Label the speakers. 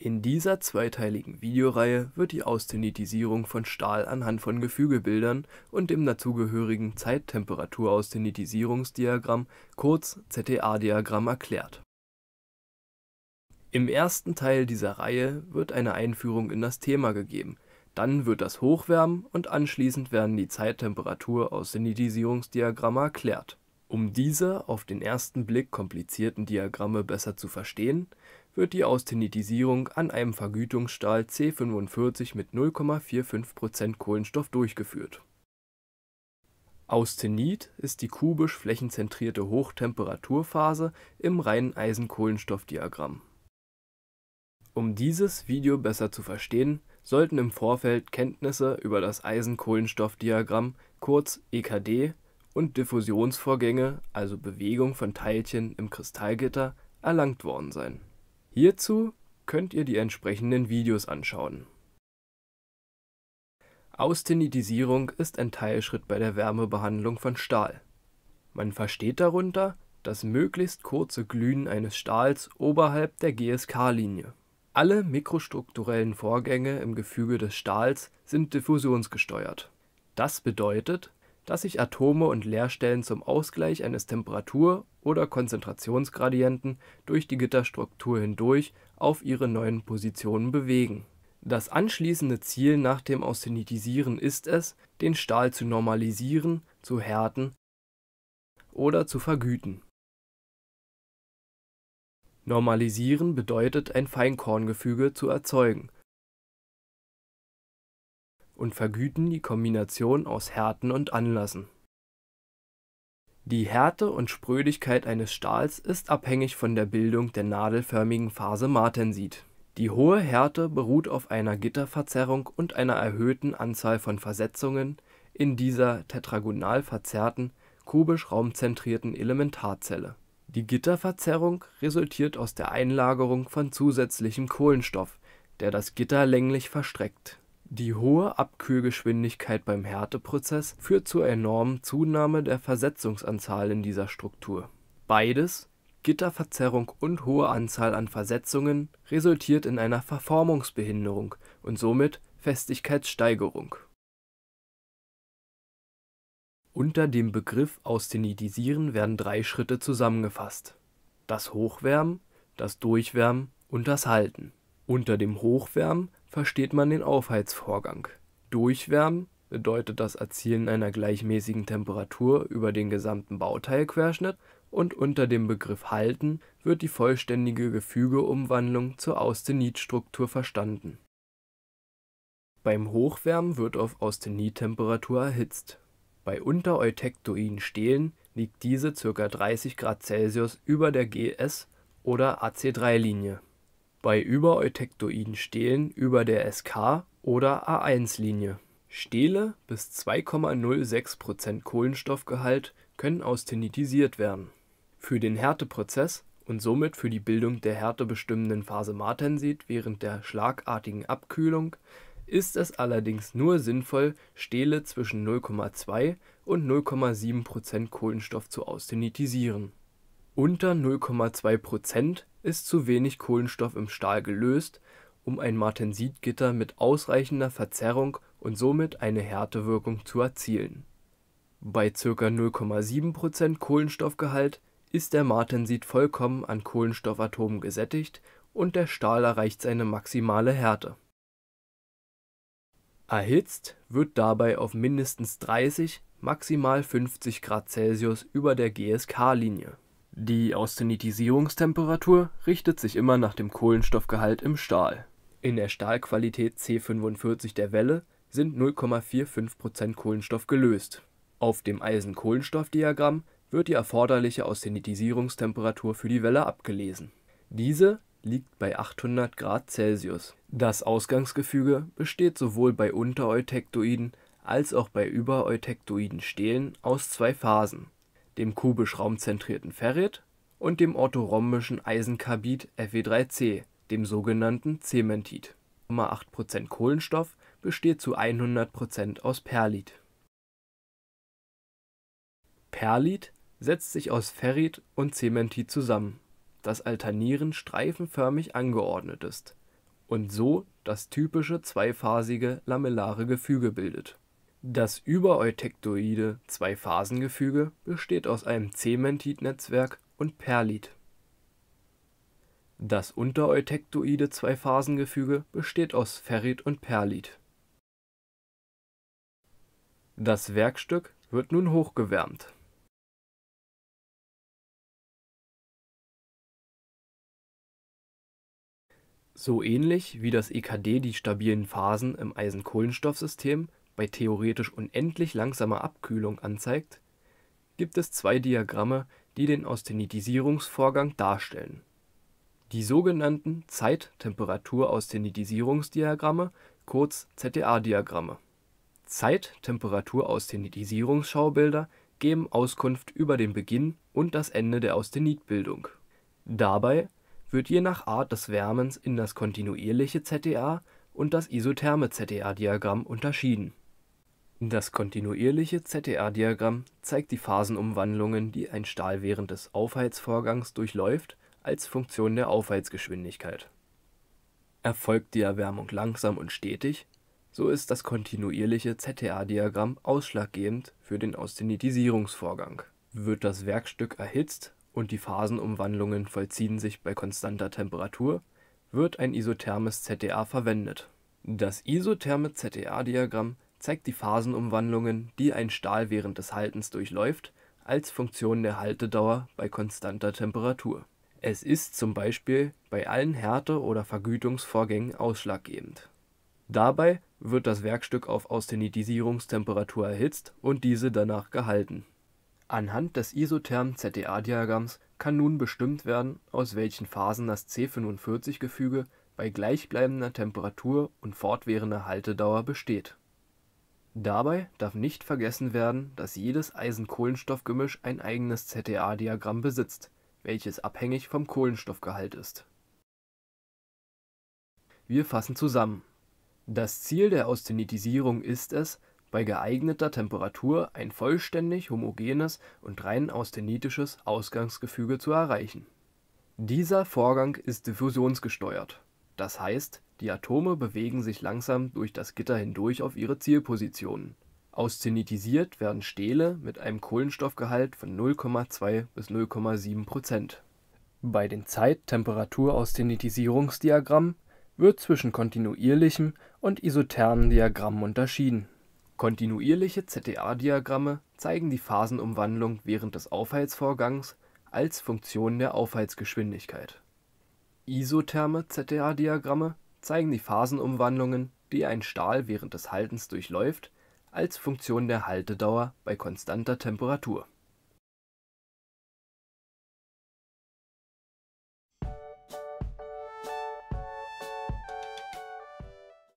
Speaker 1: In dieser zweiteiligen Videoreihe wird die Austenitisierung von Stahl anhand von Gefügebildern und dem dazugehörigen zeit temperatur kurz ZTA-Diagramm, erklärt. Im ersten Teil dieser Reihe wird eine Einführung in das Thema gegeben, dann wird das Hochwärmen und anschließend werden die zeit temperatur erklärt um diese auf den ersten Blick komplizierten Diagramme besser zu verstehen, wird die Austenitisierung an einem Vergütungsstahl C45 mit 0,45 Kohlenstoff durchgeführt. Austenit ist die kubisch flächenzentrierte Hochtemperaturphase im reinen Eisenkohlenstoffdiagramm. Um dieses Video besser zu verstehen, sollten im Vorfeld Kenntnisse über das Eisenkohlenstoffdiagramm, kurz EKD und Diffusionsvorgänge, also Bewegung von Teilchen im Kristallgitter, erlangt worden sein. Hierzu könnt ihr die entsprechenden Videos anschauen. Austenitisierung ist ein Teilschritt bei der Wärmebehandlung von Stahl. Man versteht darunter das möglichst kurze Glühen eines Stahls oberhalb der GSK-Linie. Alle mikrostrukturellen Vorgänge im Gefüge des Stahls sind diffusionsgesteuert. Das bedeutet, dass sich Atome und Leerstellen zum Ausgleich eines Temperatur oder Konzentrationsgradienten durch die Gitterstruktur hindurch auf ihre neuen Positionen bewegen. Das anschließende Ziel nach dem Austenitisieren ist es, den Stahl zu normalisieren, zu härten oder zu vergüten. Normalisieren bedeutet ein Feinkorngefüge zu erzeugen und vergüten die Kombination aus Härten und Anlassen. Die Härte und Sprödigkeit eines Stahls ist abhängig von der Bildung der nadelförmigen Phase martensit. Die hohe Härte beruht auf einer Gitterverzerrung und einer erhöhten Anzahl von Versetzungen in dieser tetragonal verzerrten, kubisch-raumzentrierten Elementarzelle. Die Gitterverzerrung resultiert aus der Einlagerung von zusätzlichem Kohlenstoff, der das Gitter länglich verstreckt die hohe Abkühlgeschwindigkeit beim Härteprozess führt zur enormen Zunahme der Versetzungsanzahl in dieser Struktur. Beides (Gitterverzerrung und hohe Anzahl an Versetzungen) resultiert in einer Verformungsbehinderung und somit Festigkeitssteigerung. Unter dem Begriff Austenitisieren werden drei Schritte zusammengefasst: das Hochwärmen, das Durchwärmen und das Halten. Unter dem Hochwärmen versteht man den Aufheizvorgang. Durchwärmen bedeutet das Erzielen einer gleichmäßigen Temperatur über den gesamten Bauteilquerschnitt und unter dem Begriff Halten wird die vollständige Gefügeumwandlung zur Austenitstruktur verstanden. Beim Hochwärmen wird auf Austenittemperatur erhitzt. Bei untereutectoiden Stelen liegt diese ca. 30 Grad Celsius über der GS- oder AC3-Linie bei übereutektoiden Stelen über der SK oder A1-Linie. Stele bis 2,06 Kohlenstoffgehalt können austenitisiert werden. Für den Härteprozess und somit für die Bildung der härtebestimmenden Phase Martensit während der schlagartigen Abkühlung ist es allerdings nur sinnvoll, Stele zwischen 0,2 und 0,7 Kohlenstoff zu austenitisieren unter 0,2 ist zu wenig Kohlenstoff im Stahl gelöst, um ein Martensitgitter mit ausreichender Verzerrung und somit eine Härtewirkung zu erzielen. Bei ca. 0,7 Kohlenstoffgehalt ist der Martensit vollkommen an Kohlenstoffatomen gesättigt und der Stahl erreicht seine maximale Härte. Erhitzt wird dabei auf mindestens 30, maximal 50 Grad Celsius über der GSK-Linie die Austenitisierungstemperatur richtet sich immer nach dem Kohlenstoffgehalt im Stahl. In der Stahlqualität C45 der Welle sind 0,45 Kohlenstoff gelöst. Auf dem Eisen-Kohlenstoff-Diagramm wird die erforderliche Austenitisierungstemperatur für die Welle abgelesen. Diese liegt bei 800 Grad Celsius. Das Ausgangsgefüge besteht sowohl bei untereutektoiden als auch bei übereutektoiden Stelen aus zwei Phasen dem kubisch-raumzentrierten Ferrit und dem orthorhombischen Eisenkarbid Fe3C, dem sogenannten Cementit. 0,8 Kohlenstoff besteht zu 100 aus Perlit. Perlit setzt sich aus Ferrit und Cementit zusammen, das alternierend streifenförmig angeordnet ist und so das typische zweiphasige lamellare Gefüge bildet das übereutektoide Zweiphasengefüge besteht aus einem Cementit-Netzwerk und Perlit. Das untereutektoide Zweiphasengefüge besteht aus Ferrit und Perlit. Das Werkstück wird nun hochgewärmt. So ähnlich wie das EKD die stabilen Phasen im Eisenkohlenstoffsystem bei theoretisch unendlich langsamer Abkühlung anzeigt, gibt es zwei Diagramme, die den Austenitisierungsvorgang darstellen. Die sogenannten zeit temperatur austenitisierungsdiagramme kurz ZTA-Diagramme. temperatur austenitisierungsschaubilder geben Auskunft über den Beginn und das Ende der Austenitbildung. Dabei wird je nach Art des Wärmens in das kontinuierliche ZTA und das isotherme ZTA-Diagramm unterschieden das kontinuierliche ZTR-Diagramm zeigt die Phasenumwandlungen, die ein Stahl während des Aufheizvorgangs durchläuft, als Funktion der Aufheizgeschwindigkeit. Erfolgt die Erwärmung langsam und stetig, so ist das kontinuierliche ZTR-Diagramm ausschlaggebend für den Austenitisierungsvorgang. Wird das Werkstück erhitzt und die Phasenumwandlungen vollziehen sich bei konstanter Temperatur, wird ein isothermes ZTA verwendet. Das isotherme ZTA-Diagramm zeigt die Phasenumwandlungen, die ein Stahl während des Haltens durchläuft, als Funktion der Haltedauer bei konstanter Temperatur. Es ist zum Beispiel bei allen Härte oder Vergütungsvorgängen ausschlaggebend. Dabei wird das Werkstück auf Austenitisierungstemperatur erhitzt und diese danach gehalten. Anhand des isotherm zda diagramms kann nun bestimmt werden, aus welchen Phasen das C45-Gefüge bei gleichbleibender Temperatur und fortwährender Haltedauer besteht Dabei darf nicht vergessen werden, dass jedes Eisen-Kohlenstoff-Gemisch ein eigenes ZTA-Diagramm besitzt, welches abhängig vom Kohlenstoffgehalt ist. Wir fassen zusammen: Das Ziel der Austenitisierung ist es, bei geeigneter Temperatur ein vollständig homogenes und rein austenitisches Ausgangsgefüge zu erreichen. Dieser Vorgang ist diffusionsgesteuert, das heißt die Atome bewegen sich langsam durch das Gitter hindurch auf ihre Zielpositionen. Auszenitisiert werden Stähle mit einem Kohlenstoffgehalt von 0,2 bis 0,7 Prozent. Bei den Zeit-Temperatur-Auszenitisierungsdiagrammen wird zwischen kontinuierlichem und isothermen Diagrammen unterschieden. Kontinuierliche ZTA-Diagramme zeigen die Phasenumwandlung während des Aufheizvorgangs als Funktion der Aufheizgeschwindigkeit. Isotherme ZTA-Diagramme zeigen die Phasenumwandlungen, die ein Stahl während des Haltens durchläuft, als Funktion der Haltedauer bei konstanter Temperatur